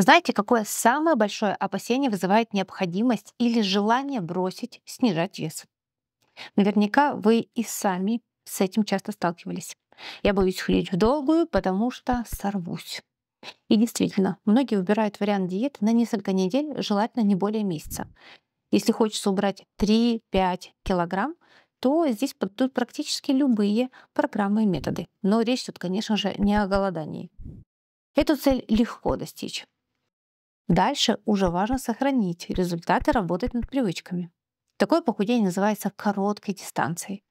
Знаете, какое самое большое опасение вызывает необходимость или желание бросить, снижать вес? Наверняка вы и сами с этим часто сталкивались. Я боюсь худеть в долгую, потому что сорвусь. И действительно, многие выбирают вариант диеты на несколько недель, желательно не более месяца. Если хочется убрать 3-5 килограмм, то здесь подойдут практически любые программы и методы. Но речь тут, конечно же, не о голодании. Эту цель легко достичь. Дальше уже важно сохранить результаты, работать над привычками. Такое похудение называется короткой дистанцией.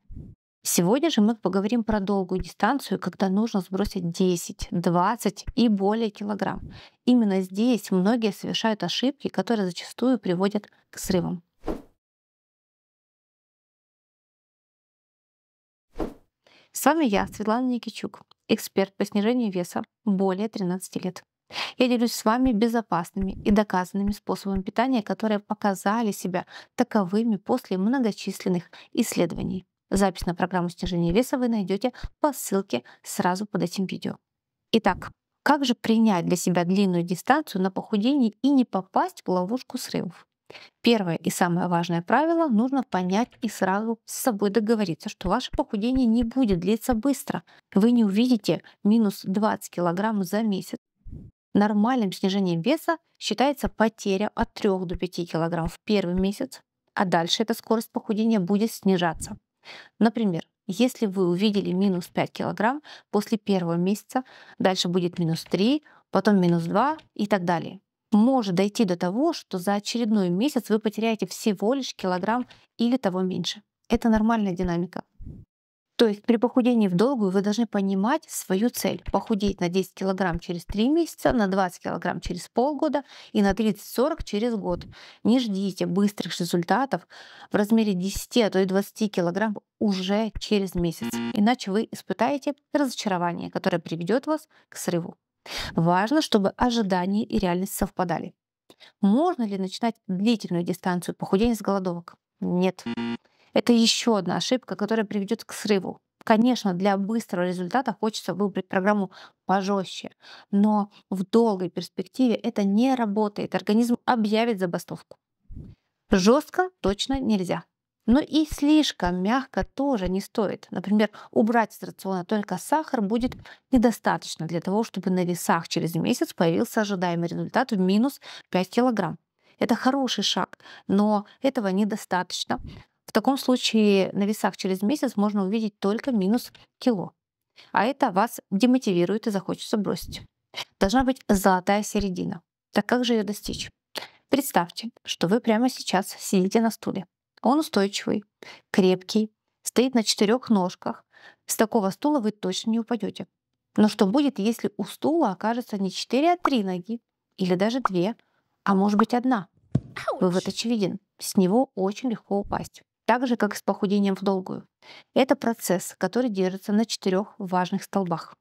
Сегодня же мы поговорим про долгую дистанцию, когда нужно сбросить 10, 20 и более килограмм. Именно здесь многие совершают ошибки, которые зачастую приводят к срывам. С вами я, Светлана Никичук, эксперт по снижению веса более 13 лет. Я делюсь с вами безопасными и доказанными способами питания, которые показали себя таковыми после многочисленных исследований. Запись на программу снижения веса вы найдете по ссылке сразу под этим видео. Итак, как же принять для себя длинную дистанцию на похудение и не попасть в ловушку срывов? Первое и самое важное правило — нужно понять и сразу с собой договориться, что ваше похудение не будет длиться быстро. Вы не увидите минус 20 килограмм за месяц, Нормальным снижением веса считается потеря от 3 до 5 кг в первый месяц, а дальше эта скорость похудения будет снижаться. Например, если вы увидели минус 5 кг после первого месяца, дальше будет минус 3, потом минус 2 и так далее. Может дойти до того, что за очередной месяц вы потеряете всего лишь килограмм или того меньше. Это нормальная динамика. То есть при похудении в долгую вы должны понимать свою цель. Похудеть на 10 килограмм через 3 месяца, на 20 килограмм через полгода и на 30-40 через год. Не ждите быстрых результатов в размере 10, а то и 20 килограмм уже через месяц. Иначе вы испытаете разочарование, которое приведет вас к срыву. Важно, чтобы ожидания и реальность совпадали. Можно ли начинать длительную дистанцию похудения с голодовок? Нет. Это еще одна ошибка, которая приведет к срыву. Конечно, для быстрого результата хочется выбрать программу пожестче, но в долгой перспективе это не работает. Организм объявит забастовку. Жестко точно нельзя. Но и слишком мягко тоже не стоит. Например, убрать из рациона только сахар будет недостаточно для того, чтобы на весах через месяц появился ожидаемый результат в минус 5 килограмм. Это хороший шаг, но этого недостаточно. В таком случае на весах через месяц можно увидеть только минус кило. А это вас демотивирует и захочется бросить. Должна быть золотая середина. Так как же ее достичь? Представьте, что вы прямо сейчас сидите на стуле. Он устойчивый, крепкий, стоит на четырех ножках. С такого стула вы точно не упадете. Но что будет, если у стула окажется не четыре, а три ноги? Или даже две, а может быть одна? Вывод очевиден. С него очень легко упасть так же, как и с похудением в долгую. Это процесс, который держится на четырех важных столбах.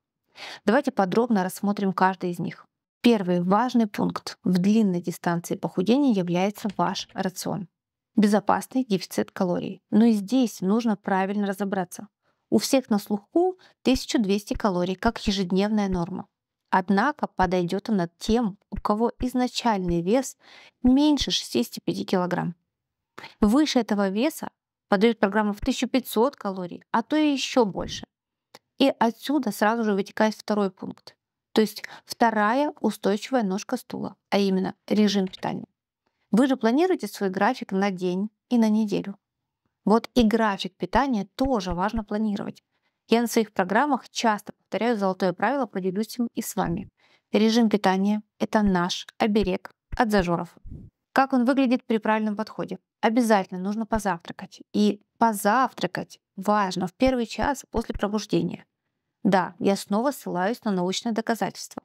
Давайте подробно рассмотрим каждый из них. Первый важный пункт в длинной дистанции похудения является ваш рацион. Безопасный дефицит калорий. Но и здесь нужно правильно разобраться. У всех на слуху 1200 калорий как ежедневная норма. Однако подойдет она тем, у кого изначальный вес меньше 65 килограмм. Выше этого веса подают программу в 1500 калорий, а то и еще больше. И отсюда сразу же вытекает второй пункт. То есть вторая устойчивая ножка стула, а именно режим питания. Вы же планируете свой график на день и на неделю. Вот и график питания тоже важно планировать. Я на своих программах часто повторяю золотое правило, поделюсь им и с вами. Режим питания – это наш оберег от зажоров. Как он выглядит при правильном подходе? Обязательно нужно позавтракать. И позавтракать важно в первый час после пробуждения. Да, я снова ссылаюсь на научное доказательство,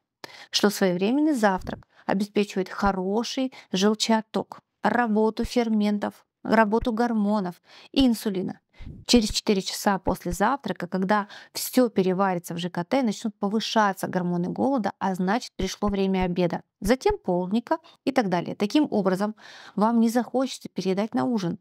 что своевременный завтрак обеспечивает хороший желчный отток, работу ферментов, работу гормонов и инсулина. Через 4 часа после завтрака, когда все переварится в ЖКТ, начнут повышаться гормоны голода, а значит пришло время обеда. Затем полника и так далее. Таким образом, вам не захочется переедать на ужин.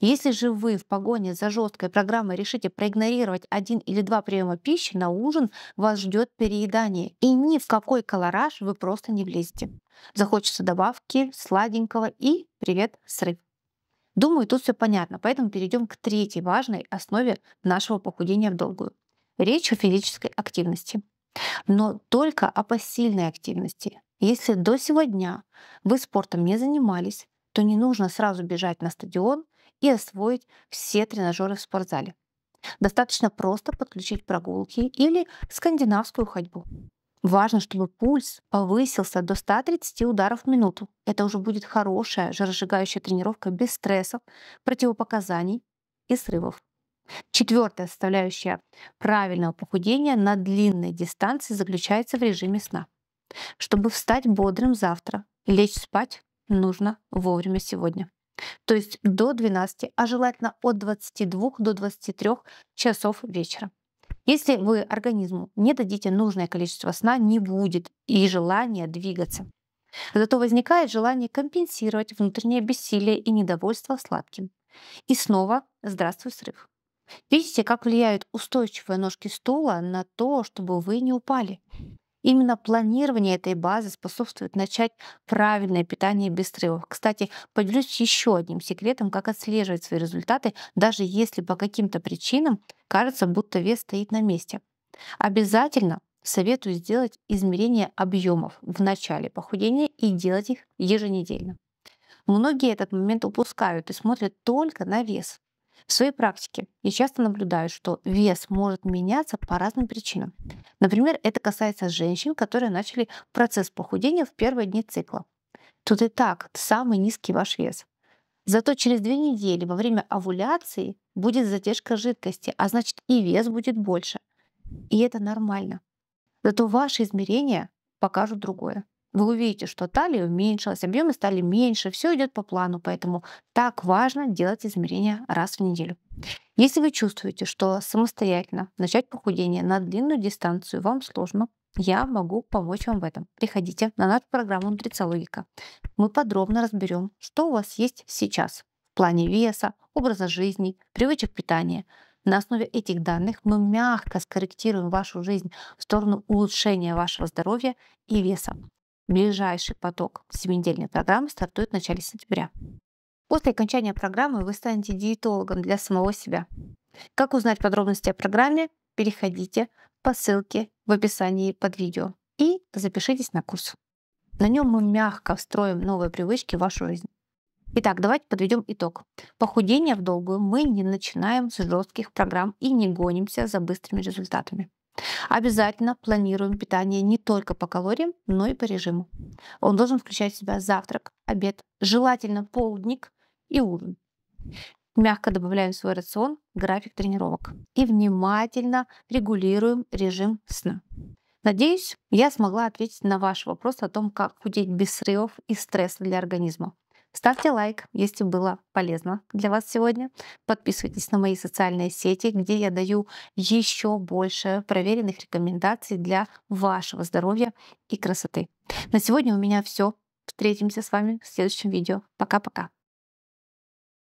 Если же вы в погоне за жесткой программой решите проигнорировать один или два приема пищи на ужин, вас ждет переедание. И ни в какой колораж вы просто не влезете. Захочется добавки, сладенького и привет, срыв. Думаю, тут все понятно, поэтому перейдем к третьей важной основе нашего похудения в долгую. Речь о физической активности. Но только о посильной активности. Если до сегодня вы спортом не занимались, то не нужно сразу бежать на стадион и освоить все тренажеры в спортзале. Достаточно просто подключить прогулки или скандинавскую ходьбу. Важно, чтобы пульс повысился до 130 ударов в минуту. Это уже будет хорошая жиросжигающая тренировка без стрессов, противопоказаний и срывов. Четвертая составляющая правильного похудения на длинной дистанции заключается в режиме сна. Чтобы встать бодрым завтра лечь спать, нужно вовремя сегодня. То есть до 12, а желательно от 22 до 23 часов вечера. Если вы организму не дадите нужное количество сна, не будет и желания двигаться. Зато возникает желание компенсировать внутреннее бессилие и недовольство сладким. И снова здравствуй срыв. Видите, как влияют устойчивые ножки стула на то, чтобы вы не упали. Именно планирование этой базы способствует начать правильное питание без срывов. Кстати, поделюсь еще одним секретом, как отслеживать свои результаты, даже если по каким-то причинам кажется, будто вес стоит на месте. Обязательно советую сделать измерение объемов в начале похудения и делать их еженедельно. Многие этот момент упускают и смотрят только на вес. В своей практике я часто наблюдаю, что вес может меняться по разным причинам. Например, это касается женщин, которые начали процесс похудения в первые дни цикла. Тут и так самый низкий ваш вес. Зато через две недели во время овуляции будет задержка жидкости, а значит и вес будет больше. И это нормально. Зато ваши измерения покажут другое вы увидите, что талия уменьшилась, объемы стали меньше, все идет по плану, поэтому так важно делать измерения раз в неделю. Если вы чувствуете, что самостоятельно начать похудение на длинную дистанцию вам сложно, я могу помочь вам в этом. Приходите на нашу программу «Нутрициологика». Мы подробно разберем, что у вас есть сейчас в плане веса, образа жизни, привычек питания – на основе этих данных мы мягко скорректируем вашу жизнь в сторону улучшения вашего здоровья и веса. Ближайший поток семидельной программы стартует в начале сентября. После окончания программы вы станете диетологом для самого себя. Как узнать подробности о программе? Переходите по ссылке в описании под видео и запишитесь на курс. На нем мы мягко встроим новые привычки в вашу жизнь. Итак, давайте подведем итог. Похудение в долгую мы не начинаем с жестких программ и не гонимся за быстрыми результатами. Обязательно планируем питание не только по калориям, но и по режиму. Он должен включать в себя завтрак, обед, желательно полдник и ужин. Мягко добавляем в свой рацион график тренировок и внимательно регулируем режим сна. Надеюсь, я смогла ответить на ваш вопрос о том, как худеть без срывов и стресса для организма. Ставьте лайк, если было полезно для вас сегодня. Подписывайтесь на мои социальные сети, где я даю еще больше проверенных рекомендаций для вашего здоровья и красоты. На сегодня у меня все. Встретимся с вами в следующем видео. Пока-пока.